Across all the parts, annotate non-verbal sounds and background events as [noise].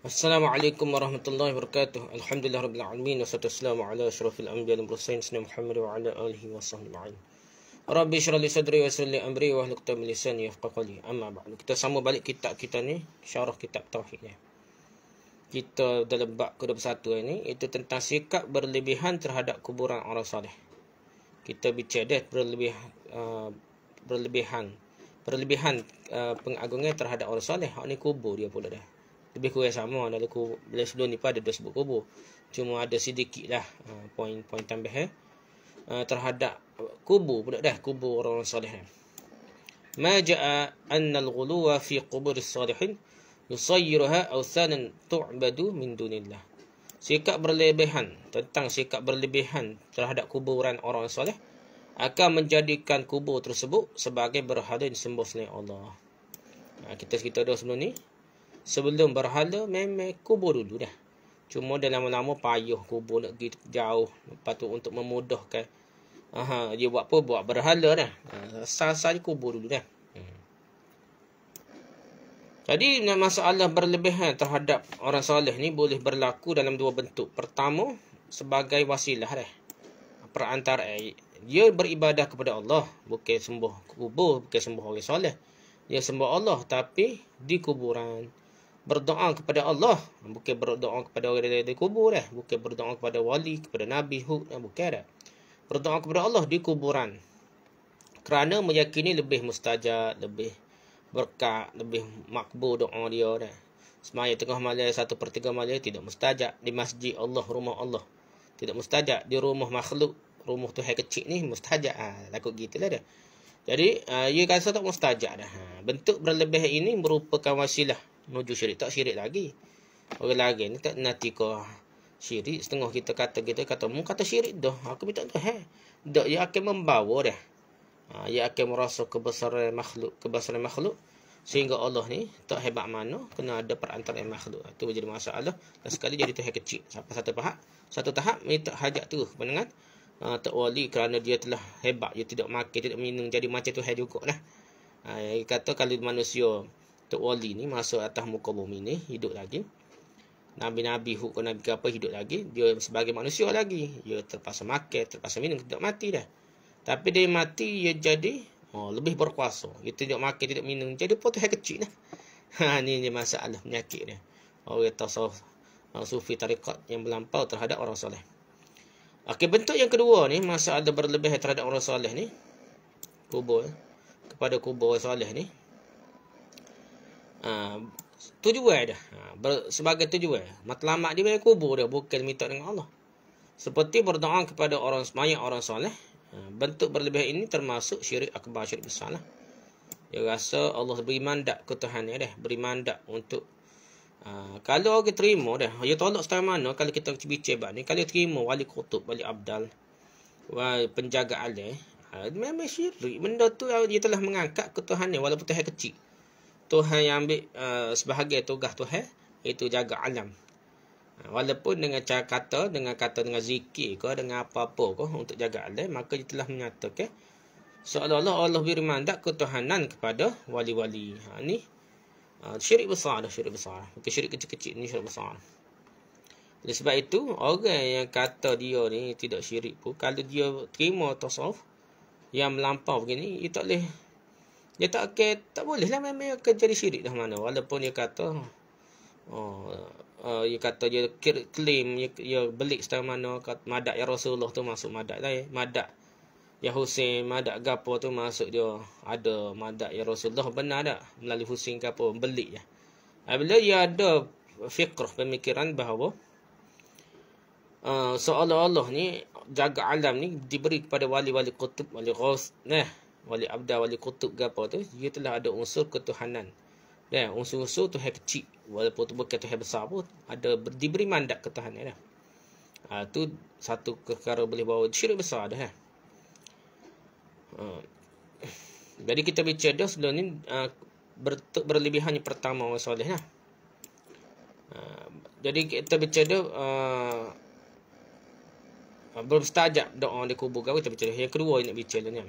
Assalamualaikum warahmatullahi wabarakatuh. Alhamdulillah rabbil alamin wassalatu wassalamu ala asyrafil anbiya wal mursalin sayyidina Muhammad wa ala alihi wasahbihi ajma'in. Rabbi shrali sadri yassir li amri wa hlul 'uqdatam lisani yafqahu qawli. Amma ba'du. Kita sama balik kitab kita ni, syarah kitab tauhid ni. Kita dalam bab ke-21 ini itu tentang sikap berlebihan terhadap kuburan orang soleh. Kita bincang dah berlebih, uh, berlebihan berlebihan berlebihan uh, pengagungan terhadap orang soleh. Hak ni kubur dia pula dah lebih kurang sama dalam ku bila sebelum ni pada ada dua sebut kubur cuma ada sedikit lah uh, poin-poin uh, tambah eh. Uh, terhadap kubur pula dah kubur orang-orang salih eh. ma ja'a anna al-ghuluwa fi kubur salihin yusayyiruha awsanan tu'badu min dunillah sikap berlebihan tentang sikap berlebihan terhadap kuburan orang soleh akan menjadikan kubur tersebut sebagai berhala disembah sembuh selain Allah. Uh, kita kita dah sebelum ni sebelum berhala memang kubur dulu dah. Cuma dah lama-lama payuh kubur nak pergi jauh. Lepas tu untuk memudahkan. Aha, dia buat apa? Buat berhala dah. Ha, asal-asal ha, kubur dulu dah. Hmm. Jadi masalah berlebihan terhadap orang soleh ni boleh berlaku dalam dua bentuk. Pertama, sebagai wasilah dah. Perantara dia beribadah kepada Allah bukan sembuh kubur bukan sembuh orang soleh dia sembah Allah tapi di kuburan berdoa kepada Allah bukan berdoa kepada orang dari, dari kubur eh bukan berdoa kepada wali kepada nabi hud dah eh, bukan dah berdoa kepada Allah di kuburan kerana meyakini lebih mustajab lebih berkat lebih makbul doa dia dah semaya tengah malam satu pertiga malam tidak mustajab di masjid Allah rumah Allah tidak mustajab di rumah makhluk rumah tuhan kecil ni mustajab ah ha, takut gitulah dah jadi uh, ia tak mustajab dah ha, bentuk berlebih ini merupakan wasilah menuju syirik tak syirik lagi orang lain tak nanti ko syirik setengah kita kata kita kata mu kata syirik dah aku minta tu he dak ia ya akan membawa dah ha, ia ya akan merasa kebesaran makhluk kebesaran makhluk sehingga Allah ni tak hebat mana kena ada perantaraan makhluk itu menjadi masalah dan sekali jadi tu tuhan kecil sampai satu tahap satu tahap tak hajat tu pendengar uh, ha, tak wali kerana dia telah hebat dia tidak makan tidak minum jadi macam tu tuhan juga lah uh, kata kalau manusia Tok Wali ni masuk atas muka bumi ni hidup lagi. Nabi-nabi hukum -Nabi, Nabi apa hidup lagi. Dia sebagai manusia lagi. Dia terpaksa makan, terpaksa minum, tidak mati dah. Tapi dia mati, dia jadi oh, lebih berkuasa. Dia tidak makan, tidak minum. Jadi potong yang kecil dah. [laughs] Ha, ni dia masalah penyakit dia. Orang tasawuf uh, sufi tarikat yang melampau terhadap orang soleh. Okey, bentuk yang kedua ni, masa ada berlebih terhadap orang soleh ni. Kubur. Kepada kubur orang soleh ni. Ha, tujuan dia ha, ber, sebagai tujuan matlamat dia bagi kubur dia bukan minta dengan Allah seperti berdoa kepada orang semaya orang soleh ha, bentuk berlebih ini termasuk syirik akbar syirik besar lah. dia rasa Allah beri mandat ke Tuhan dia dah beri mandat untuk uh, kalau kita terima dah dia ya tolak setengah mana kalau kita bicara ni kalau terima wali kutub wali abdal wali penjaga alih uh, memang syirik benda tu dia telah mengangkat ke Tuhan ni walaupun Tuhan kecil Tuhan yang ambil uh, sebahagian tugas Tuhan itu jaga alam. Ha, walaupun dengan cara kata, dengan kata dengan zikir ke, dengan apa-apa ke untuk jaga alam, maka dia telah menyatakan seolah-olah Allah beri mandat ketuhanan kepada wali-wali. Ha, ini uh, ha, syirik besar dah syirik besar. Bukan syirik kecil-kecil ni syirik besar. Oleh sebab itu, orang yang kata dia ni tidak syirik pun, kalau dia terima tasawuf yang melampau begini, dia tak boleh dia tak akan tak boleh lah memang akan jadi syirik dah mana walaupun dia kata oh uh, dia kata dia claim dia, dia belik setengah mana kata, madak ya Rasulullah tu masuk madak lah. eh? madak Ya Husin, madak gapo tu masuk dia ada madak ya Rasulullah benar tak? Melalui Husin ke apa? Belik ya. Bila dia ada fikrah pemikiran bahawa uh, seolah-olah ni jaga alam ni diberi kepada wali-wali kutub, wali ghaus. Nah, wali abda wali kutub ke apa tu ia telah ada unsur ketuhanan dan ya, unsur-unsur tu hai kecil walaupun tu bukan tuhan besar pun ada ber, diberi mandat ketuhanan dah ha, tu satu perkara boleh bawa syirik besar dah eh. ha. jadi kita bincang dah sebelum ni ha, ber, berlebihan yang pertama orang soleh lah ha. jadi kita bincang dah ha, Uh, ha, belum setajak doa di kubur kau kita bercerita. Yang kedua yang nak bercerita ni.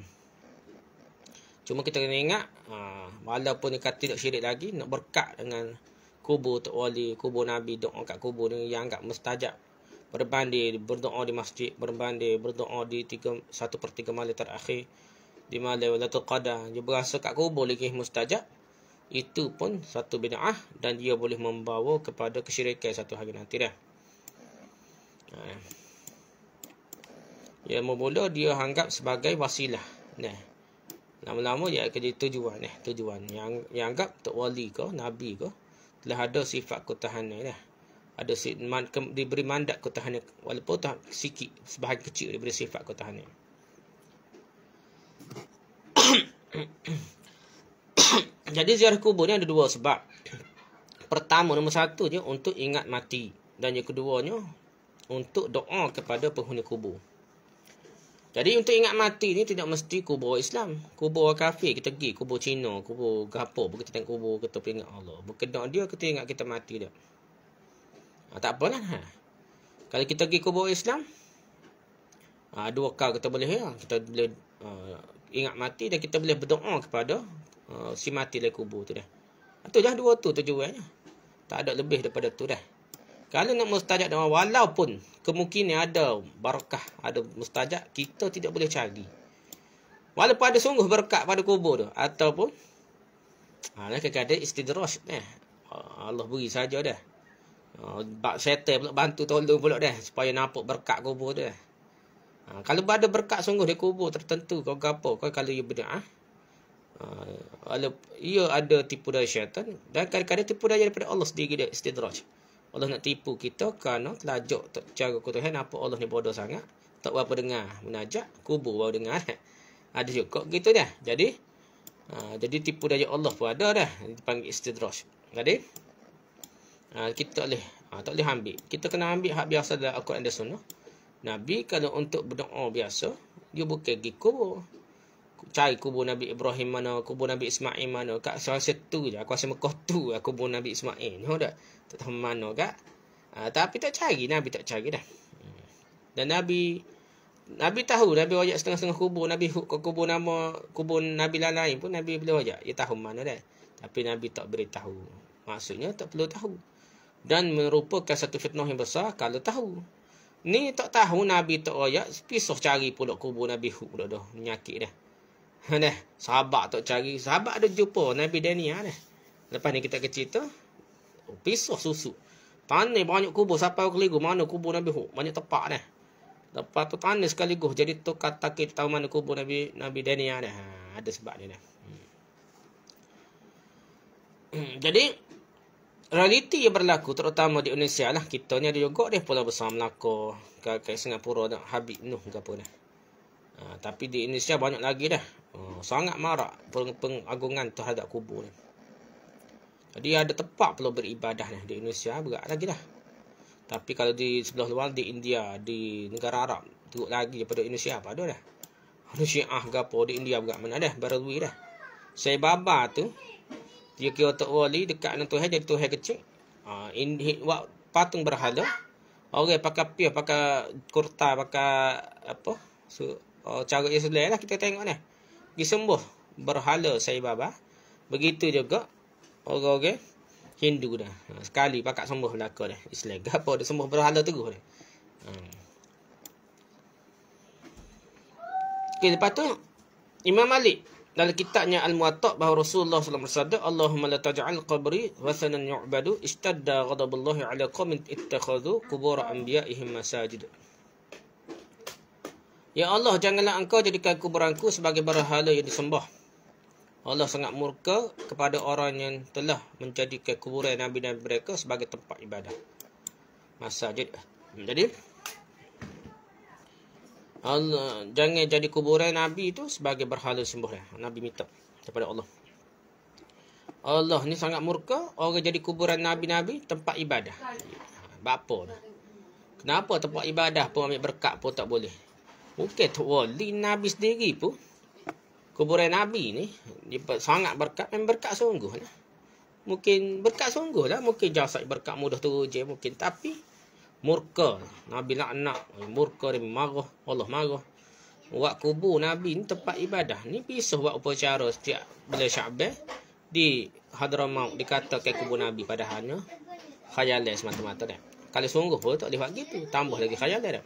Cuma kita kena ingat uh, Walaupun dia kata tak syirik lagi Nak berkat dengan kubur Tok Wali Kubur Nabi doa kat kubur ni Yang agak mustajab Berbanding berdoa di masjid Berbanding berdoa di tiga, satu per tiga malam terakhir Di malam Latul Qadar Dia berasa kat kubur lagi mustajab itu pun satu bina'ah dan dia boleh membawa kepada kesyirikan satu hari nanti dah. Ha. Ya, mula-mula dia anggap sebagai wasilah. Nah lama-lama ia akan jadi tujuan eh, tujuan yang yang anggap tok wali ke nabi ke telah ada sifat ketahanan lah. Ada si, man, ke, diberi mandat ketahanan walaupun tak sikit sebahagian kecil diberi sifat ketahanan. [coughs] jadi ziarah kubur ni ada dua sebab. Pertama nombor satu je untuk ingat mati dan yang keduanya untuk doa kepada penghuni kubur. Jadi untuk ingat mati ni tidak mesti kubur Islam. Kubur kafir kita pergi kubur Cina, kubur gapo pergi tengok kubur kita pergi ingat Allah. Berkedok dia kita ingat kita mati dia. Ha, tak apalah. Ha. Kalau kita pergi kubur Islam, ha, dua kali kita boleh ya. Kita boleh uh, ingat mati dan kita boleh berdoa kepada uh, si mati dari kubur tu dah. Itu dah dua tu tujuannya. Tak ada lebih daripada tu dah. Kerana nak mustajak dengan walaupun kemungkinan ada barakah, ada mustajak kita tidak boleh cari. Walaupun ada sungguh berkat pada kubur tu ataupun ha, ada kadang kekada istidraj eh. Allah beri saja dah. Ha, bak setan pula bantu tolong pula dah supaya nampak berkat kubur tu. Ha, kalau ada berkat sungguh di kubur tertentu kau gapo kau kalau you berdoa. Ha, ia ya ada tipu daya syaitan dan kadang-kadang tipu daya daripada Allah sendiri dia istidraj. Allah nak tipu kita kerana telajuk cara kutuhan apa Allah ni bodoh sangat. Tak berapa dengar. Menajak, kubur baru dengar. [laughs] ada cukup gitu dah. Jadi, uh, jadi tipu daya Allah pun ada dah. Dipanggil istidraj. Jadi, uh, kita boleh, uh, tak boleh ambil. Kita kena ambil hak biasa dalam Al-Quran dan Sunnah. Nabi kalau untuk berdoa biasa, dia bukan pergi kubur. Cari kubur Nabi Ibrahim mana, kubur Nabi Ismail mana. Kat rasa satu. je, aku rasa Mekah tu lah kubur Nabi Ismail. Tahu tak? tak tahu mana kak. Ha, ah, tapi tak cari, Nabi tak cari dah. Hmm. Dan Nabi Nabi tahu, Nabi wajak setengah-setengah kubur, Nabi ke kubur nama kubur Nabi lain-lain pun Nabi boleh wajak. Dia tahu mana dah. Tapi Nabi tak beritahu. Maksudnya tak perlu tahu. Dan merupakan satu fitnah yang besar kalau tahu. Ni tak tahu Nabi tak wajak, pisah cari pula kubur Nabi hub. dah dah. Menyakit dah. Ha, dah. Sahabat tak cari. Sahabat ada jumpa Nabi Daniel dah. Lepas ni kita akan cerita. Pisah susu. Tanah banyak kubur sampai keligu mana kubur Nabi Hud. Banyak tepak dah. Lepas tu tanah sekaligus. Jadi tu kata kita tahu mana kubur Nabi Nabi Daniel dah. Ha, ada sebab dia dah. Hmm. Hmm, jadi realiti yang berlaku terutama di Indonesia lah kita ni ada juga dia pulau besar Melaka ke, ke Singapura tak Habib Nuh ke apa dah. Ha, tapi di Indonesia banyak lagi dah. Ha, sangat marak pengagungan terhadap kubur ni. Jadi ada tempat perlu beribadah ni di Indonesia berat lagi lah. Tapi kalau di sebelah luar di India, di negara Arab, teruk lagi daripada Indonesia apa ada dah. Manusia ah gapo di India berat mana dah berlui dah. Saya baba tu dia kira tok wali dekat dengan Tuhan jadi Tuhan kecil. Ah in wak, patung berhala. Orang pakai pia, pakai kurta, pakai apa? So, oh, ha, cara Islam lah kita tengok ni. Disembuh berhala saya baba. Begitu juga orang-orang eh? Hindu dah. Ha, sekali pakat sembuh Melaka dah. Islam. Gapa [laughs] dia sembuh berhala terus dah. Ha. Okay, lepas tu Imam Malik dalam kitabnya Al-Muwatta' bahawa Rasulullah SAW bersabda Allahumma la taj'al qabri wasanan yu'badu istadda ghadaballahi ala qawmin ittakhadhu kubur anbiya'ihim masajid. Ya Allah, janganlah engkau jadikan kuburanku sebagai berhala yang disembah. Allah sangat murka kepada orang yang telah menjadi kuburan Nabi dan mereka sebagai tempat ibadah. Masjid. Hmm, jadi Allah jangan jadi kuburan Nabi itu sebagai berhala sembahyang. Nabi minta kepada Allah. Allah ni sangat murka orang jadi kuburan nabi-nabi tempat ibadah. Bapa ni. Kenapa tempat ibadah pun ambil berkat pun tak boleh? Mungkin tu wali nabi sendiri pun kuburan Nabi ni dia sangat berkat dan berkat sungguh lah. mungkin berkat sungguh lah mungkin jasad berkat mudah tu je mungkin tapi murka Nabi nak nak murka dia marah Allah marah buat kubur Nabi ni tempat ibadah ni pisah buat upacara setiap bila syabat di Hadramaut dikatakan kubur Nabi pada hanya khayalan semata-mata Kalau sungguh pun tak boleh buat gitu. Tambah lagi khayalan dah.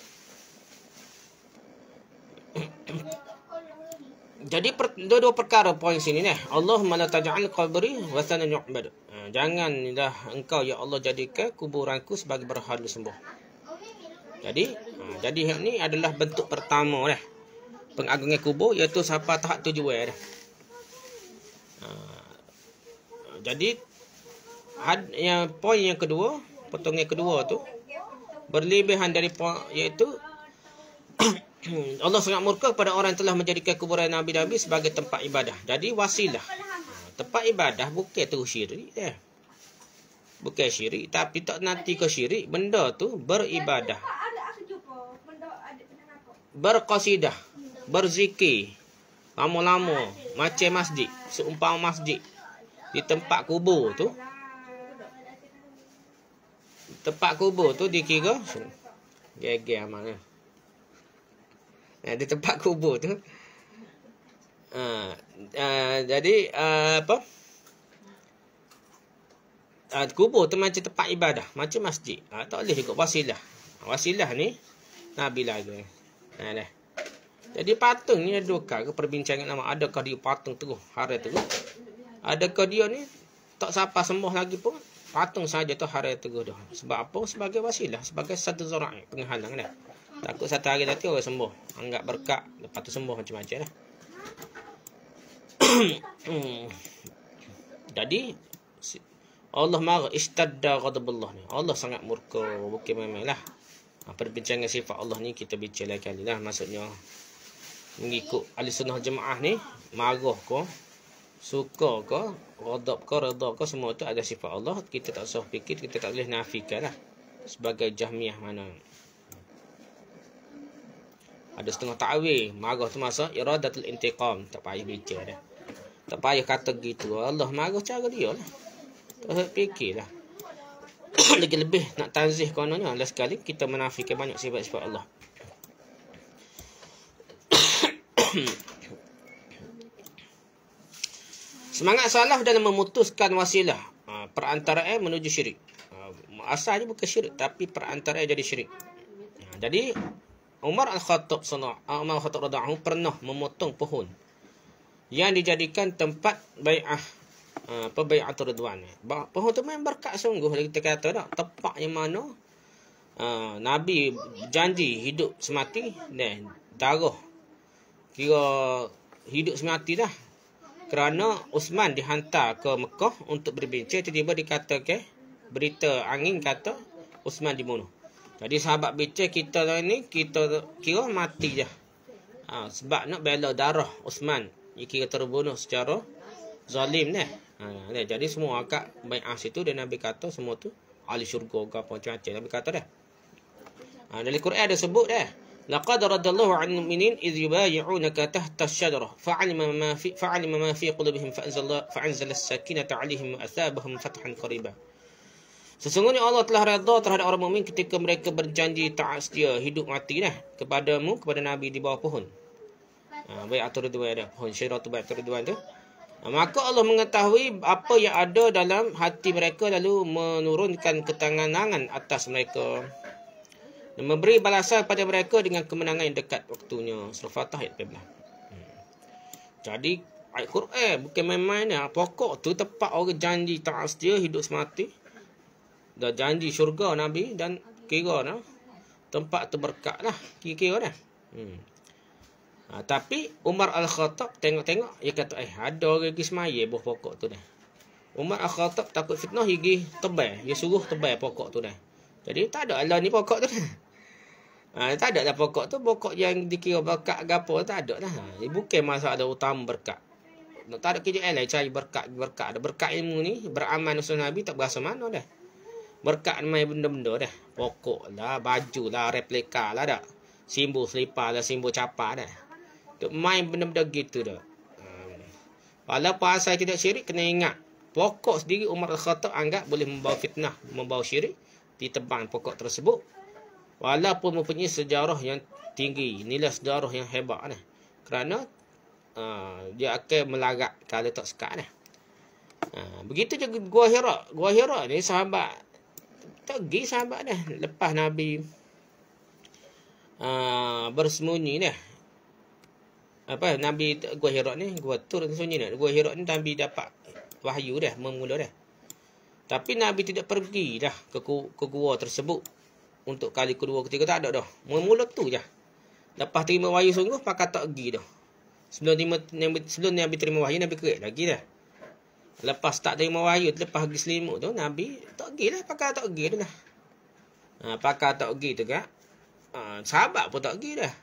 jadi dua, dua perkara poin sini nih Allah mana taj'al qabri wa sanan yu'bad. Ha, jangan dah engkau ya Allah jadikan kuburanku sebagai berhala sembah. Jadi ha, jadi hak ni adalah bentuk pertama dah. Pengagungan kubur iaitu siapa tahap tujuh dah. Ha, jadi had, yang poin yang kedua, potongan kedua tu berlebihan dari poin iaitu Hmm. Allah sangat murka kepada orang yang telah menjadikan kuburan Nabi-Nabi sebagai tempat ibadah. Jadi wasilah. Tempat ibadah bukan terus syirik dia. Bukan syirik. Tapi tak nanti ke syirik, benda tu beribadah. Berkosidah. Berzikir. Lama-lama. Macam masjid. Seumpama masjid. Di tempat kubur tu. Tempat kubur tu dikira. Gege amat lah. Eh. Ha, di tempat kubur tu. Ha, ha, jadi ha, apa? Ha, kubur tu macam tempat ibadah, macam masjid. Ha, tak boleh ikut wasilah. Ha, wasilah ni Nabi lagu. Ha, dah. Jadi patung ni ada ke perbincangan nama adakah dia patung terus hari terus? Adakah dia ni tak siapa sembuh lagi pun patung saja tu hari terus dah. Sebab apa? Sebagai wasilah, sebagai satu zarah penghalang dah. Kan? Takut satu hari nanti orang sembuh. Anggap berkat. Lepas tu sembuh macam-macam lah. [clears throat] Hmm. Jadi. Allah marah. Istadda ghadaballah ni. Allah sangat murka. Bukit main-main lah. Ha, perbincangan sifat Allah ni kita bincang lagi kali lah. Maksudnya. Mengikut ahli sunnah jemaah ni. Marah ko. Suka ko. Ghadab ko. Radha ko. Semua tu ada sifat Allah. Kita tak usah fikir. Kita tak boleh nafikan lah. Sebagai jahmiah Mana. Ada setengah ta'wil Marah tu masa Iradatul intiqam Tak payah bicara, dah Tak payah kata gitu Allah marah cara dia lah Tak payah fikir lah [coughs] Lagi lebih nak tanzih kononnya Last sekali kita menafikan banyak sifat-sifat Allah [coughs] Semangat salah dalam memutuskan wasilah ha, Perantaraan menuju syirik ha, Asalnya bukan syirik Tapi perantaraan jadi syirik ha, Jadi Umar Al-Khattab Umar Al-Khattab radhiyallahu pernah memotong pohon yang dijadikan tempat bai'ah ah, pembai'at ridwan. Pohon tu memang berkat sungguh kita kata tak tempat yang mana uh, Nabi janji hidup semati dan darah kira hidup semati dah. Kerana Usman dihantar ke Mekah untuk berbincang tiba-tiba dikatakan berita angin kata Usman dibunuh. Jadi sahabat bicara kita ni kita kira mati je. Ha, sebab nak bela darah Osman. Dia kira terbunuh secara zalim ni. Ha, jadi semua akak baik as itu dan Nabi kata semua tu ahli syurga ke apa macam Nabi kata dah. Ha, dari Quran ada sebut dah. Laqad radallahu 'anil mu'minin idh yubayyi'unaka tahta ash-shajara fa'alima ma fi fa'alima qulubihim fa'anzala sakinata 'alayhim wa fathan qariba. Sesungguhnya Allah telah redha terhadap orang mukmin ketika mereka berjanji taat setia hidup mati dah kepadamu kepada nabi di bawah pohon. Ha baik atur dua ada pohon syirah tu baik atur dua tu. Ha, maka Allah mengetahui apa yang ada dalam hati mereka lalu menurunkan ketenangan atas mereka. Dan memberi balasan pada mereka dengan kemenangan yang dekat waktunya. Surah Fatah ayat 15. Hmm. Jadi Al-Quran bukan main-main ni. Lah. Pokok tu tepat orang janji taat setia hidup semati dah janji syurga Nabi dan kira lah tempat terberkat lah kira-kira lah hmm. ha, tapi Umar Al-Khattab tengok-tengok dia kata eh ada orang pergi semaya buah pokok tu dah Umar Al-Khattab takut fitnah dia pergi tebal dia suruh tebal pokok tu dah jadi tak ada Allah ni pokok tu dah [laughs] ha, tak ada lah pokok tu pokok yang dikira berkat ke apa tak ada lah dia bukan masalah utama berkat tak ada kerja lain cari berkat berkat ada berkat ilmu ni beramal Nabi tak berasa mana dah Berkat main benda-benda dah. Pokok lah, baju lah, replika lah dah. Simbol selipar lah, simbol capar dah. Untuk main benda-benda gitu dah. Hmm. Walaupun asal tidak syirik, kena ingat. Pokok sendiri Umar Al-Khattab anggap boleh membawa fitnah, membawa syirik. Ditebang pokok tersebut. Walaupun mempunyai sejarah yang tinggi, nilai sejarah yang hebat dah. Kerana uh, dia akan melagak kalau tak sekat dah. Uh, begitu juga Gua Hira. Gua Hira ni sahabat tak pergi sahabat dah lepas Nabi uh, bersembunyi dah apa Nabi gua Hira ni gua turun sunyi dah gua Hira ni Nabi dapat wahyu dah memula dah tapi Nabi tidak pergi dah ke, ke gua tersebut untuk kali kedua ketiga tak ada dah memula tu je lepas terima wahyu sungguh pakat tak pergi dah sebelum, terima, sebelum Nabi terima wahyu Nabi kerik lagi dah Lepas tak terima wayu, lepas pergi selimut tu, Nabi tak pergi lah, pakar tak pergi tu lah. Ha, pakar tak pergi tu kak. Ha, sahabat pun tak pergi dah.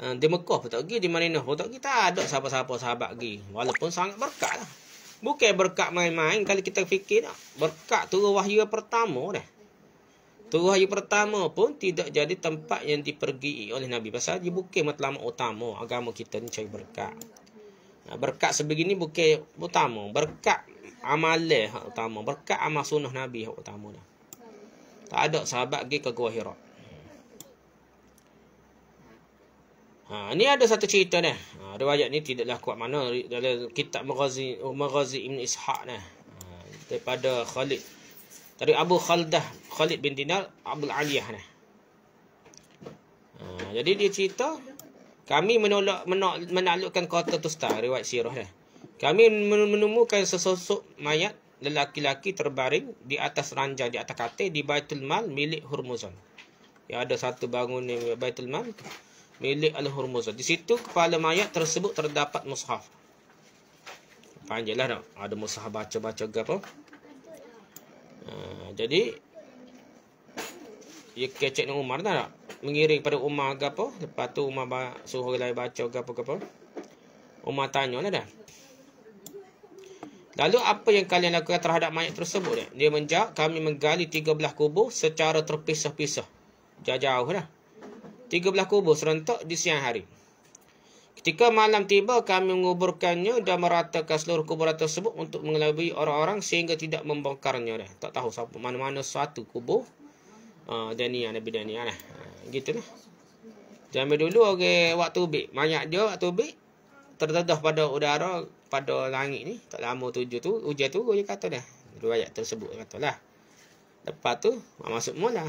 Ha, di Mekah pun tak pergi, di Madinah pun tak pergi. Tak ada siapa-siapa sahabat pergi. Walaupun sangat berkat lah. Bukan berkat main-main kali kita fikir tak. Berkat tu wahyu pertama dah. tu wahyu pertama pun tidak jadi tempat yang dipergi oleh Nabi. Pasal dia bukan matlamat utama agama kita ni cari berkat. Ha, berkat sebegini bukan utama. Berkat amalan hak utama. Berkat amal sunnah Nabi hak utama dah. Tak ada sahabat pergi ke Gua Hira. Ha, ni ada satu cerita ni. Ha, riwayat ni tidaklah kuat mana dari kitab Maghazi Maghazi Ibn Ishaq ni. Ha, daripada Khalid dari Abu Khaldah Khalid bin Dinar Abdul Aliyah ni. Ha, jadi dia cerita kami menolak menak, menaklukkan kota Tusta riwayat sirah dia. Kami menemukan sesosok mayat lelaki-laki terbaring di atas ranjang di atas katil di Baitul Mal milik Hormuzan. Yang ada satu bangunan Baitul Mal milik Al-Hormuzan. Di situ kepala mayat tersebut terdapat mushaf. Panjanglah tak? Ada mushaf baca-baca gapo. apa? Ah, jadi, ia ya, kecek dengan Umar tak? mengiring pada Umar ke apa. Lepas tu Umar suruh orang lain baca ke apa ke apa. Umar tanya lah dah. Lalu apa yang kalian lakukan terhadap mayat tersebut? Dia, eh? dia menjawab, kami menggali tiga belah kubur secara terpisah-pisah. Jauh-jauh dah. Tiga belah kubur serentak di siang hari. Ketika malam tiba, kami menguburkannya dan meratakan seluruh kubur tersebut untuk mengelabui orang-orang sehingga tidak membongkarnya. Dah. Tak tahu siapa mana-mana satu kubur Dania Nabi Dania lah. Ah, gitu lah. Jambil dulu orang okay, waktu ubik. banyak dia waktu ubik. Terdedah pada udara. Pada langit ni. Tak lama tujuh tu. Ujian tu dia kata dah. Dua ayat tersebut dia kata lah. Lepas tu. Ah, masuk mula.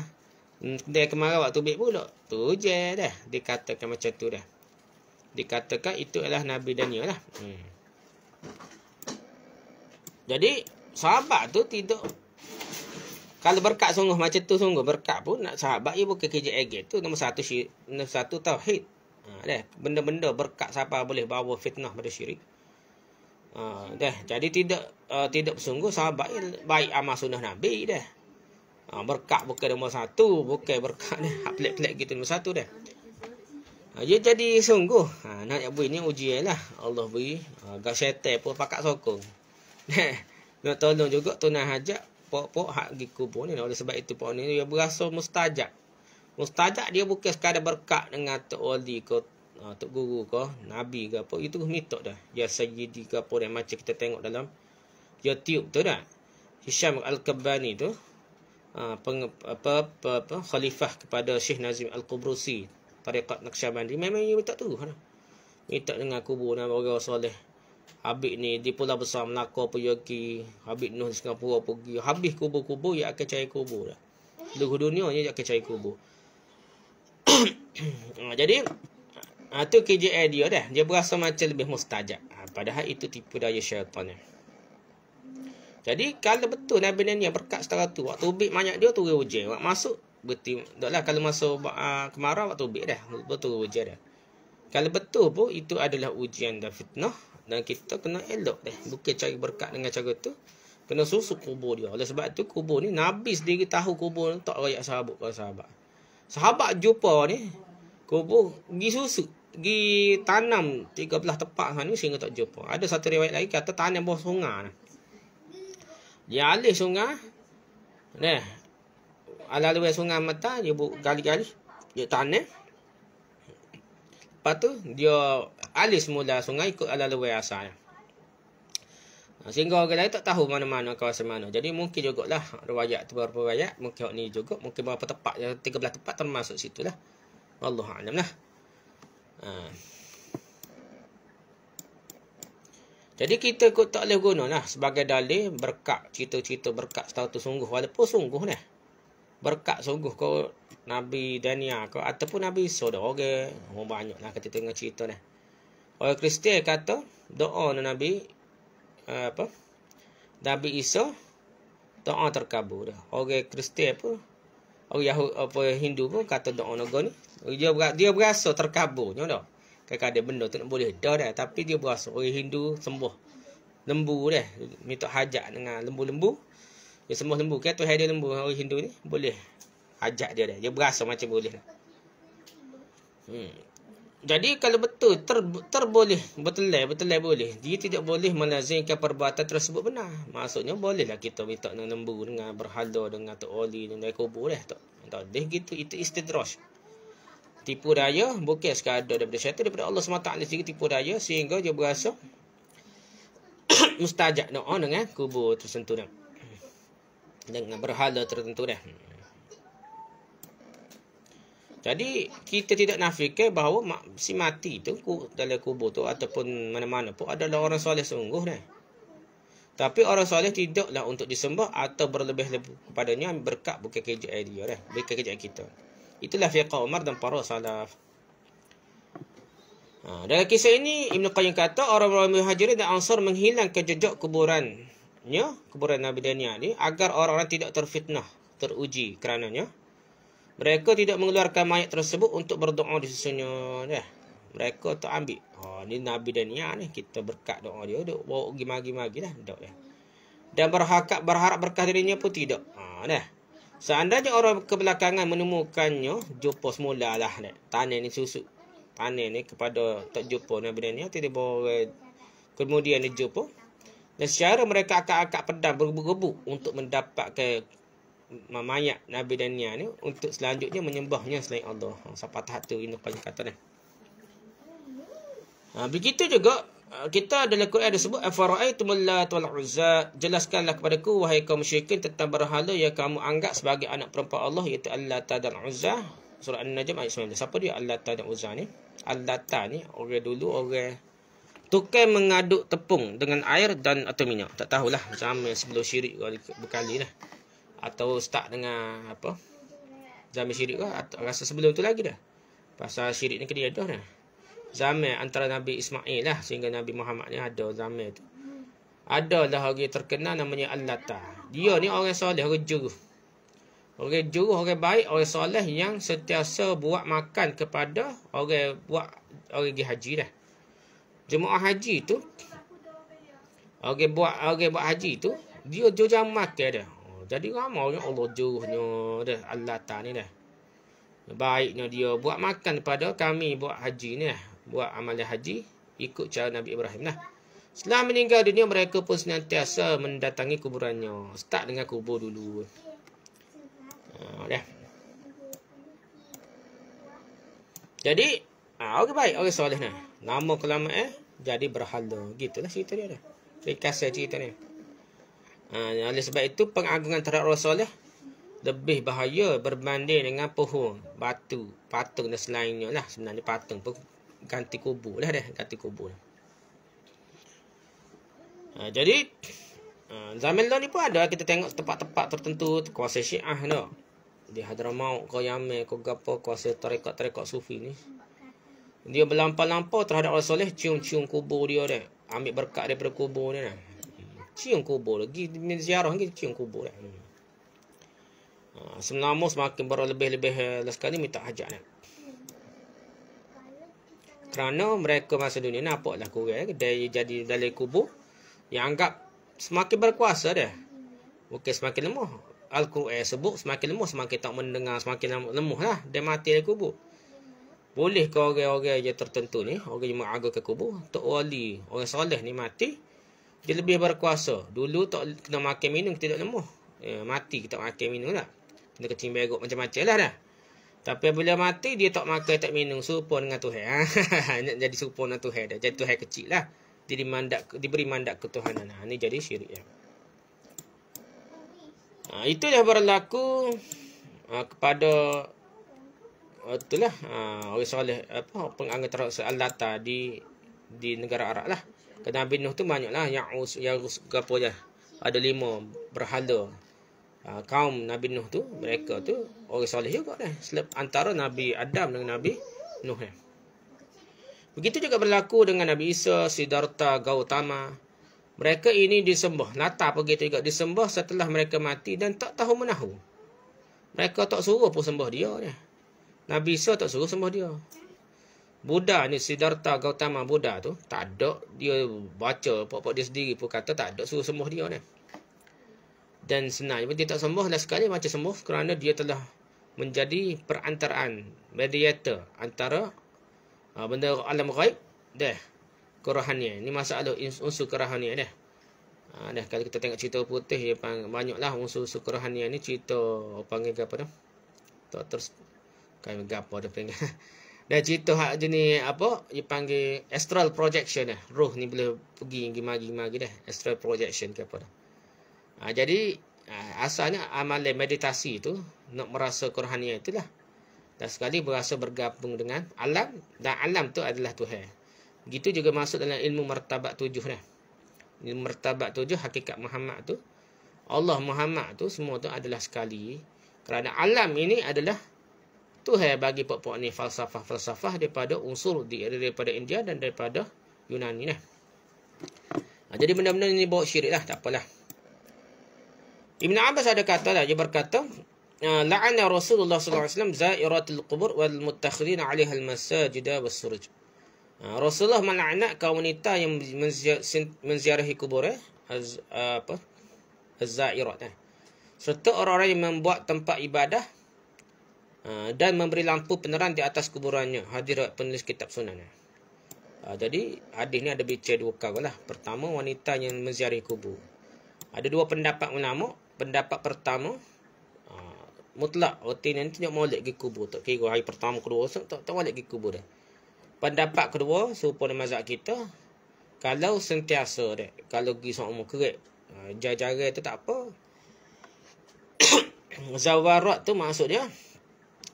Hmm, dia kemarau waktu ubik pula. Tu je dah. Dia katakan macam tu dah. Dikatakan itu adalah Nabi Dania lah. Hmm. Jadi. Sahabat tu tidak kalau berkat sungguh macam tu sungguh berkat pun nak sahabat ibu bukan kerja agak tu nombor satu syirik, nombor satu tauhid. Ha deh, benda-benda berkat siapa boleh bawa fitnah pada syirik. Ha deh, jadi tidak uh, tidak bersungguh sahabat dia baik amal sunnah Nabi deh. Ha, berkat bukan nombor satu, bukan berkat deh hak pelik gitu nombor satu deh. Ha, dia jadi sungguh. Ha, nak ya ini ujian lah. Allah beri. Ha, Gak syaitan pun pakat sokong. [laughs] nak tolong juga tunai hajat pok-pok hak di kubur ni. Oleh sebab itu pok ni dia berasa mustajab. Mustajab dia bukan sekadar berkat dengan Tok Wali ke uh, Tok Guru ke Nabi ke apa. Itu mitok dah. Ya Sayyidi ke apa yang macam kita tengok dalam YouTube ya tu dah. Hisham Al-Kabani tu. Ah, peng, apa, apa, apa, apa, khalifah kepada Syekh Nazim Al-Qubrusi. Tarikat Naqsyabandi. Memang dia minta tu. Minta dengan kubur dan orang soleh. Habis ni di Pulau Besar Melaka pergi Habis Nuh di Singapura pergi. Habis kubur-kubur yang akan cari kubur lah. Seluruh dunia ni akan cari kubur. [coughs] Ah, jadi, ah, tu KJL dia dah. Dia berasa macam lebih mustajab. Ah, padahal itu tipu daya syaitan Jadi, kalau betul Nabi ni berkat setara tu. Waktu ubik banyak dia turun ujian. Waktu masuk, berarti. lah kalau masuk uh, kemarau, waktu ubik dah. Betul ujian. dah. Kalau betul pun, itu adalah ujian dan fitnah. Dan kita kena elok deh. Bukan cari berkat dengan cara tu. Kena susuk kubur dia. Oleh sebab tu kubur ni Nabi sendiri tahu kubur ni tak rakyat sahabat kalau sahabat. Sahabat jumpa ni kubur pergi susuk. Pergi tanam 13 tepat sana ni sehingga tak jumpa. Ada satu riwayat lagi kata tanam bawah sungai. Ni. Dia alih sungai. Ni. Alalui sungai mata dia buk gali-gali. Dia tanam. Lepas tu dia alis mula sungai ikut ala lewai asal. Ha, sehingga orang lain tak tahu mana-mana kawasan mana. Jadi mungkin juga lah ruwayat tu berapa ruwayat. Mungkin ni juga. Mungkin berapa tempat. Ya, tiga belah tempat termasuk situ lah. Allah Alam lah. Ha. Jadi kita kot tak boleh guna lah. Sebagai dalih berkat. Cerita-cerita berkat tu sungguh. Walaupun sungguh lah. Berkat sungguh kau Nabi Dania kau. Ataupun Nabi Isa dah. Okay. Oh, banyak lah kita tengok cerita ni. Orang Kristian kata doa Nabi eh, apa? Nabi Isa doa terkabul dah. Orang Kristian pun orang Yahudi apa Hindu pun kata doa naga ni. Dia buat dia berasa terkabulnya dah. Kadang-kadang benda tu nak boleh dah dah tapi dia berasa orang Hindu sembuh lembu dah minta hajat dengan lembu-lembu. Dia sembuh lembu. Kata okay, dia lembu orang Hindu ni boleh hajat dia dah. Dia berasa macam boleh dah. Hmm jadi kalau betul ter, terboleh betul lah betul lah boleh dia tidak boleh melazimkan perbuatan tersebut benar maksudnya bolehlah kita minta nak lembu dengan berhala dengan tok oli dengan naik kubur lah tok tak boleh gitu itu istidraj tipu daya bukan sekadar daripada syaitan daripada Allah SWT sendiri tipu daya sehingga dia berasa [coughs] mustajab doa dengan kubur tersentuh dengan berhala tertentu dah. Jadi kita tidak nafikan bahawa si mati itu dalam kubur tu ataupun mana-mana pun adalah orang soleh sungguh dah. Tapi orang soleh tidaklah untuk disembah atau berlebih lebih kepadanya berkat bukan kerja dia dah, bukan kerja kita. Itulah fiqh Umar dan para salaf. Ha, dalam kisah ini Ibnu Qayyim kata orang-orang Muhajirin dan Ansar menghilang kejejak kuburannya, kuburan Nabi Daniel ni agar orang-orang tidak terfitnah, teruji kerananya. Mereka tidak mengeluarkan mayat tersebut untuk berdoa di sisinya. Ya. Mereka tak ambil. Ha, ni Nabi Daniel ni. Kita berkat doa dia. Duk bawa gimagi-magi lah. Duk, ya. Dan berhakat berharap berkah dirinya pun tidak. Ha, ya. Seandainya orang kebelakangan menemukannya. Jumpa semula lah. Ya. Tanya ni susu. Tanya ni kepada tak jumpa Nabi Daniel. Tidak bawa kemudian dia jumpa. Dan secara mereka akan akak pedang berbuk-buk untuk mendapatkan mamayat Nabi Daniel ni untuk selanjutnya menyembahnya selain Allah. Ha, siapa tahu tu ini kalau kata ni. Ha, begitu juga ha, kita dalam Quran ada sebut afara'aitum lat wal uzza jelaskanlah kepada ku wahai kaum musyrikin tentang berhala yang kamu anggap sebagai anak perempuan Allah iaitu Allat dan Uzza surah An-Najm ayat 19 siapa dia Allat dan Uzza ni Allat ni orang dulu orang tukang mengaduk tepung dengan air dan atau minyak tak tahulah zaman sebelum syirik berkali lah atau start dengan apa zaman syirik ke atau rasa sebelum tu lagi dah pasal syirik ni kena dah zaman antara Nabi Ismail lah sehingga Nabi Muhammad ni ada zaman tu adalah orang yang terkenal namanya Al-Lata dia ni orang soleh orang juru orang juru orang baik orang soleh yang sentiasa buat makan kepada orang buat orang pergi haji dah jemaah haji tu orang buat orang buat haji tu dia jauh-jauh makan dah jadi ramai Allah jauhnya dah Al-Latah ni dah. Baiknya dia buat makan pada kami buat haji ni lah. Buat amal haji ikut cara Nabi Ibrahim lah. Setelah meninggal dunia, mereka pun senantiasa mendatangi kuburannya. Start dengan kubur dulu. Uh, dah. Jadi, okay ah, okey baik. Okey, soleh ni. Nama kelamaan eh? jadi berhala. Gitulah cerita dia dah. Rekasa cerita ni. Uh, oleh sebab itu pengagungan terhadap Rasul ya, lebih bahaya berbanding dengan pohon, batu, patung dan selainnya lah. Sebenarnya patung pun ganti kubur lah deh, ganti kubur. Lah. Uh, jadi uh, zaman dulu ni pun ada kita tengok tempat-tempat tertentu kuasa Syiah tu. Di hadramau kau Yamen, kau gapo, kuasa tarekat-tarekat sufi ni. Dia berlampau-lampau terhadap Rasul ya, cium-cium kubur dia deh, ambil berkat daripada kubur dia lah cium kubur lagi ni ziarah lagi cium kubur lah. hmm. Ah, eh. hmm. uh, semakin berlebih-lebih uh, sekali minta hajat eh. kerana mereka masa dunia ni apa lah kurang eh? dia jadi dalam kubur yang anggap semakin berkuasa dia Okey semakin lemah Al-Quran sebut semakin lemah semakin tak mendengar semakin lemah lah dia mati dari kubur boleh ke orang-orang yang tertentu ni orang yang mengagakan kubur untuk wali orang soleh ni mati dia lebih berkuasa. Dulu tak kena makan minum kita tak lemah. Eh, ya, mati kita tak makan minum lah. Kena kecing berok macam-macam lah dah. Tapi bila mati dia tak makan tak minum serupa dengan Tuhan. [laughs] Ha, jadi serupa dengan Tuhan dah. Jadi Tuhan kecil lah. Diberi mandat, diberi mandat ketuhanan. Ha, ini jadi syirik ya. Ha, itu dah berlaku ha, kepada ha, itulah ha, orang soleh apa penganggur terus al di di negara Arab lah. Kata Nabi Nuh tu banyaklah yang us, apa je. Ada lima berhala. Uh, kaum Nabi Nuh tu, mereka tu orang soleh juga dah. Kan? Selep antara Nabi Adam dengan Nabi Nuh ya. Begitu juga berlaku dengan Nabi Isa, Siddhartha, Gautama. Mereka ini disembah. Nata begitu juga disembah setelah mereka mati dan tak tahu menahu. Mereka tak suruh pun sembah dia. Ya. Nabi Isa tak suruh sembah dia. Buddha ni Siddhartha Gautama Buddha tu tak ada dia baca pokok-pokok dia sendiri pun kata tak ada suruh sembuh dia ni. Dan sebenarnya dia tak sembuh last sekali macam sembuh kerana dia telah menjadi perantaraan mediator antara uh, benda alam ghaib deh kerohanian. Ini masalah unsur kerohanian deh. Ah deh kalau kita tengok cerita putih ya, dia panggil, banyaklah unsur-unsur kerohanian ni cerita panggil apa dah? Tak terus kami gapo dah panggil. Dan cerita hak jenis apa dia panggil astral projection lah, eh. Roh ni boleh pergi gimagi-gimagi dah. Astral projection ke apa dah. Ha, jadi ah, asalnya amalan meditasi tu nak merasa kerohania itulah. Dan sekali berasa bergabung dengan alam dan alam tu adalah Tuhan. Begitu juga masuk dalam ilmu martabat tujuh dah. Ilmu martabat tujuh hakikat Muhammad tu Allah Muhammad tu semua tu adalah sekali kerana alam ini adalah Tu yang bagi pokok ni falsafah-falsafah daripada unsur daripada India dan daripada Yunani lah. Ha, jadi benda-benda ni bawa syirik lah. Tak apalah. Ibn Abbas ada kata lah. Dia berkata, ah, La'ana Rasulullah SAW za'iratul qubur wal mutakhirin alihal masajida was suruj. Ha, Rasulullah melaknat kaum wanita yang menzi menziarahi kubur eh? Az apa? Az-za'irat eh? Serta orang-orang yang membuat tempat ibadah Ah, dan memberi lampu penerang di atas kuburannya hadirat penulis kitab sunan uh, jadi hadis ni ada bicara dua kau lah pertama wanita yang menziarahi kubur ada dua pendapat ulama pendapat pertama uh, mutlak roti ni tak molek ke kubur tak kira hari pertama kedua so, tak tak molek pergi kubur dia pendapat kedua serupa dengan mazhab kita kalau sentiasa dia kalau pergi sama kerek uh, jajara tu tak apa [coughs] zawarat tu maksudnya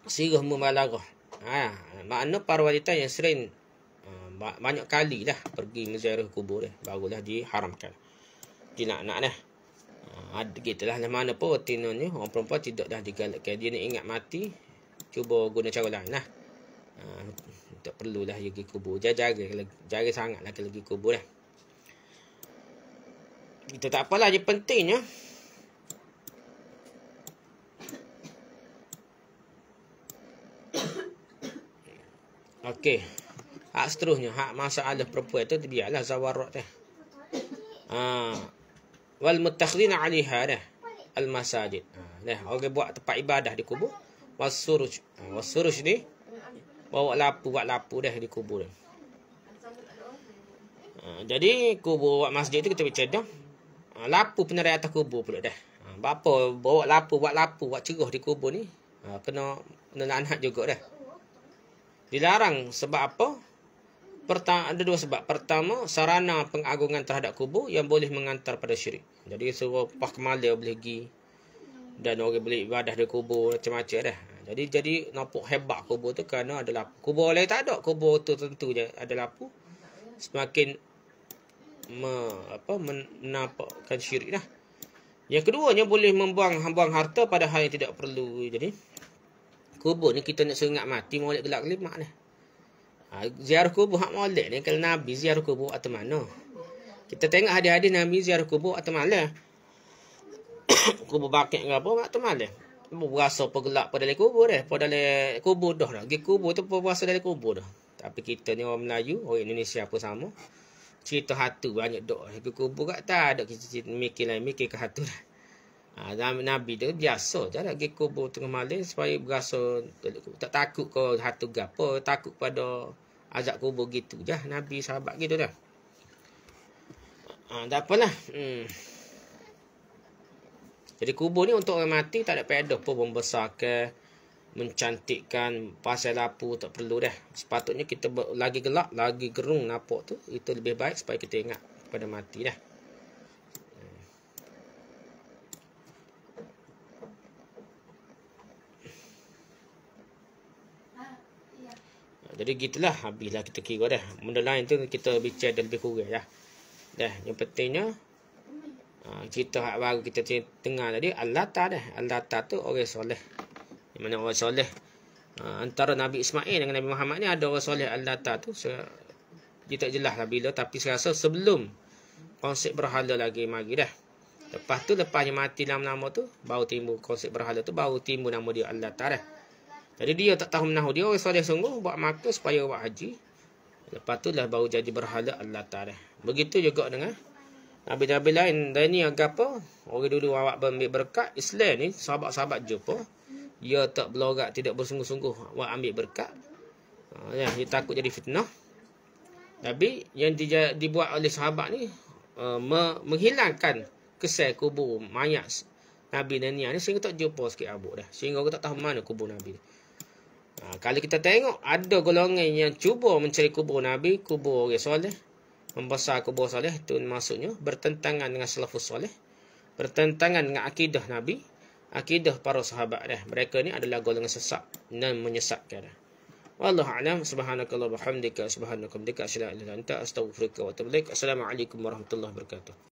sirah memalarah. Ha, makna para wanita yang sering uh, banyak kali lah pergi menziarah kubur dia, barulah diharamkan. Dia nak ha, nak lah. Ha, gitulah lah mana pun tinunnya orang perempuan tidak dah digalakkan. Dia nak ingat mati, cuba guna cara lain lah. Ha, tak perlulah pergi kubur. Dia jaga, lah, jaga sangat lagi pergi kubur lah. itu tak apalah je pentingnya. Okey. Hak seterusnya, hak masalah perempuan itu biarlah zawarat dia. Ha. Wal mutakhirin 'alaiha dah. Al masajid. Ha, dah, ha. orang buat tempat ibadah di kubur. Wasuruj. Ha. Wasuruj ni bawa lapu buat lapu dah di kubur dah. Ha. jadi kubur buat masjid tu kita bincang dah. Ha. lapu penerai atas kubur pula dah. Ha. bapa bawa lapu buat lapu buat cerah di kubur ni. Ha. kena kena anak juga dah. Dilarang sebab apa? Pertama, ada dua sebab. Pertama, sarana pengagungan terhadap kubur yang boleh mengantar pada syirik. Jadi, seorang kemal dia boleh pergi dan orang boleh ibadah di kubur macam-macam dah. Jadi, jadi nampak hebat kubur tu kerana adalah kubur lain tak ada. Kubur tu tentu je adalah apa? Semakin me, apa, menampakkan syirik lah. Yang keduanya boleh membuang buang harta pada hal yang tidak perlu. Jadi, kubur ni kita nak seringat mati maulid gelak kelima ni. Ha, ziarah kubur hak maulid ni kalau Nabi ziarah kubur atau mana. Kita tengok hadis-hadis Nabi ziarah kubur atau mana. [coughs] kubur bakit ke apa atau mana. Kubur berasa apa gelap pada dalam kubur dah. Pada dalam kubur dah dah. Gek kubur tu berasa dalam kubur dah. Tapi kita ni orang Melayu, orang Indonesia pun sama. Cerita hatu banyak dok. Gek kubur kat tak ada kita mikir lain, mikir ke hatu dah. Zaman ha, Nabi tu biasa jalan pergi kubur tengah malam supaya berasa tak takut ke hatu gapo, takut pada azab kubur gitu je Nabi sahabat gitu dah. Ha, tak apalah. Hmm. Jadi kubur ni untuk orang mati tak ada pedoh pun ke mencantikkan pasal lapu tak perlu dah. Sepatutnya kita lagi gelak, lagi gerung napok tu itu lebih baik supaya kita ingat pada mati dah. jadi gitulah habislah kita kira dah benda lain tu kita bincang dan lebih kurang dah dah yang pentingnya ha, cerita hak baru kita tengah tadi Al-Lata dah Al-Lata tu orang soleh di mana orang soleh ha, antara Nabi Ismail dengan Nabi Muhammad ni ada orang soleh Al-Lata tu saya dia tak jelas lah bila tapi saya rasa sebelum konsep berhala lagi mari dah lepas tu lepasnya mati lama-lama tu baru timbul konsep berhala tu baru timbul nama dia Al-Lata dah jadi dia tak tahu menahu dia orang soleh sungguh buat mata supaya buat haji. Lepas tu dah baru jadi berhala Allah Taala. Begitu juga dengan Nabi-Nabi lain. Dan ni agak apa? Orang dulu awak ambil berkat. Islam ni sahabat-sahabat jumpa. Dia tak berlorak, tidak bersungguh-sungguh. Awak ambil berkat. Ha, ya, dia takut jadi fitnah. Tapi yang di, dibuat oleh sahabat ni. Uh, me, menghilangkan kesel kubur mayat Nabi dan ni. Sehingga tak jumpa sikit abuk dah. Sehingga orang tak tahu mana kubur Nabi ni. Ha, kalau kita tengok ada golongan yang cuba mencari kubur Nabi, kubur orang soleh, membesar kubur soleh itu maksudnya bertentangan dengan salafus soleh, bertentangan dengan akidah Nabi, akidah para sahabat dah. Mereka ni adalah golongan sesak dan menyesatkan. Wallahu a'lam subhanakallah wa bihamdika subhanakum dika asyhadu an la ilaha illa anta astaghfiruka wa atubu ilaik. Assalamualaikum warahmatullahi wabarakatuh.